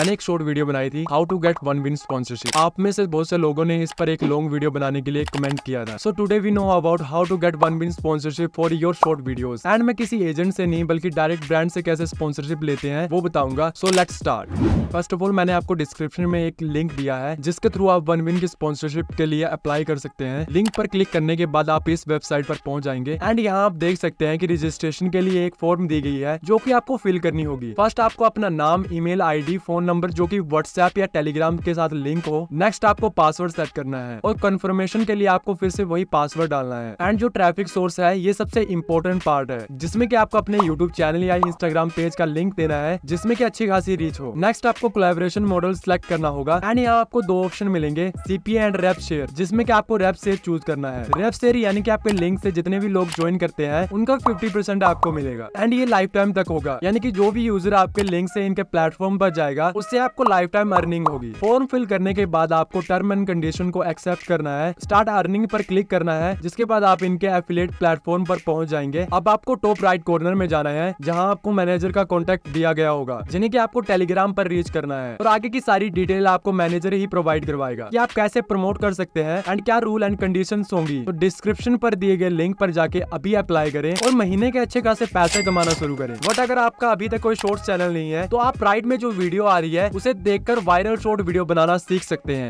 मैंने एक short video बनाई थी how to get one win sponsorship आप में से बहुत से लोगों ने इस पर एक लॉन्ग वीडियो बनाने के लिए कमेंट किया था so today we know about how to get one win sponsorship for your short video and मैं किसी एजेंट से नहीं बल्कि डायरेक्ट ब्रांड से कैसे स्पॉन्सरशिप लेते हैं वो बताऊंगा so let start first of all मैंने आपको डिस्क्रिप्शन में एक लिंक दिया है जिसके थ्रू आप वन विन की स्पॉन्सरशिप के लिए अप्लाई कर सकते हैं लिंक पर क्लिक करने के बाद आप इस वेबसाइट पर पहुंच जाएंगे एंड यहाँ आप देख सकते हैं कि रजिस्ट्रेशन के लिए एक फॉर्म दी गई है जो की आपको फिल करनी होगी फर्स्ट आपको अपना नाम ईमेल आईडी फोन नंबर जो की व्हाट्सएप या टेलीग्राम के साथ लिंक हो नेक्स्ट आपको पासवर्ड सेट करना है और कंफर्मेशन के लिए आपको फिर से वही पासवर्ड डालना है एंड जो ट्रैफिक सोर्स है ये सबसे इम्पोर्टेंट पार्ट है जिसमें की आपको अपने यूट्यूब चैनल या इंस्टाग्राम पेज का लिंक देना है जिसमें की अच्छी खासी रीच हो नेक्स्ट आप आपको कोलेबोरेशन मॉडल सिलेक्ट करना होगा एंड यहाँ आपको दो ऑप्शन मिलेंगे सीपी एंड रेप शेयर जिसमें की आपको रेप शेयर चूज करना है रेप शेयर यानी कि आपके लिंक से जितने भी लोग ज्वाइन करते हैं उनका फिफ्टी आपको मिलेगा एंड ये लाइफ टाइम तक होगा यानी की जो भी यूजर आपके लिंक से इनके प्लेटफॉर्म पर जाएगा उससे आपको लाइफ टाइम अर्निंग होगी फॉर्म फिल करने के बाद आपको टर्म एंड कंडीशन को एक्सेप्ट करना है स्टार्ट अर्निंग पर क्लिक करना है जिसके बाद आप इनके एफिलेट प्लेटफॉर्म पर पहुंच जाएंगे अब आपको टॉप राइट कॉर्नर में जाना है जहां आपको मैनेजर का कॉन्टेक्ट दिया गया होगा जिन्हें की आपको टेलीग्राम पर रीच करना है और आगे की सारी डिटेल आपको मैनेजर ही प्रोवाइड करवाएगा कि आप कैसे प्रमोट कर सकते हैं एंड क्या रूल एंड कंडीशन होंगी तो डिस्क्रिप्शन पर दिए गए लिंक पर जाके अभी अप्लाई करें और महीने के अच्छे खासे पैसे कमाना शुरू करें बट अगर आपका अभी तक कोई शॉर्ट चैनल नहीं है तो आप राइट में जो वीडियो आ रही है उसे देखकर वायरल शॉर्ट वीडियो बनाना सीख सकते हैं